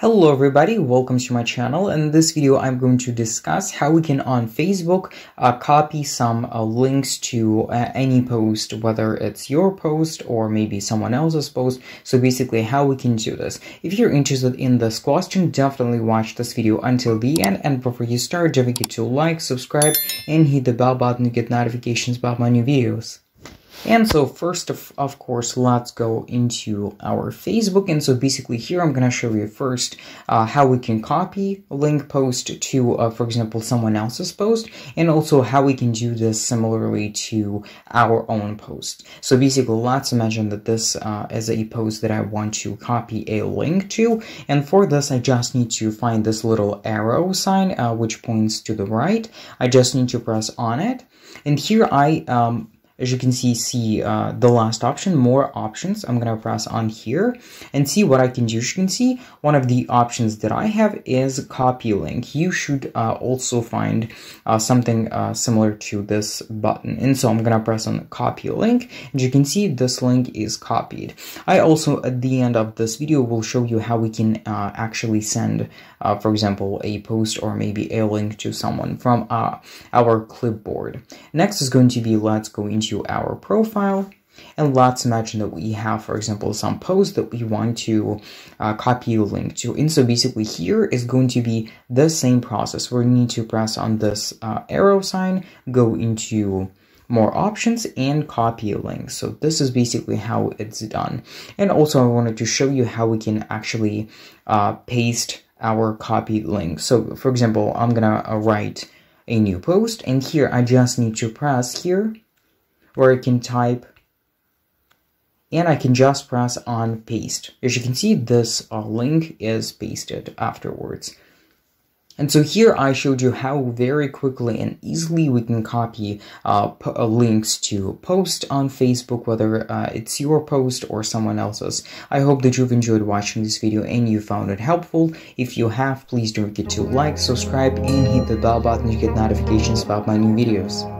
Hello everybody, welcome to my channel. In this video, I'm going to discuss how we can on Facebook uh, copy some uh, links to uh, any post, whether it's your post or maybe someone else's post. So basically how we can do this. If you're interested in this question, definitely watch this video until the end. And before you start, don't forget to like, subscribe, and hit the bell button to get notifications about my new videos. And so first of, of course, let's go into our Facebook. And so basically here I'm going to show you first uh, how we can copy a link post to, uh, for example, someone else's post and also how we can do this similarly to our own post. So basically let's imagine that this uh, is a post that I want to copy a link to. And for this, I just need to find this little arrow sign uh, which points to the right. I just need to press on it. And here I um, as you can see, see uh, the last option, more options. I'm going to press on here and see what I can do. As you can see, one of the options that I have is copy link. You should uh, also find uh, something uh, similar to this button. And so I'm going to press on copy link. And you can see this link is copied. I also, at the end of this video, will show you how we can uh, actually send, uh, for example, a post or maybe a link to someone from our clipboard. Next is going to be let's go into into our profile and let's imagine that we have, for example, some post that we want to uh, copy a link to. And so basically here is going to be the same process. We need to press on this uh, arrow sign, go into more options and copy a link. So this is basically how it's done. And also I wanted to show you how we can actually uh, paste our copied link. So for example, I'm gonna uh, write a new post and here I just need to press here where I can type and I can just press on paste. As you can see, this uh, link is pasted afterwards. And so here I showed you how very quickly and easily we can copy uh, uh, links to post on Facebook, whether uh, it's your post or someone else's. I hope that you've enjoyed watching this video and you found it helpful. If you have, please don't forget to like, subscribe, and hit the bell button to get notifications about my new videos.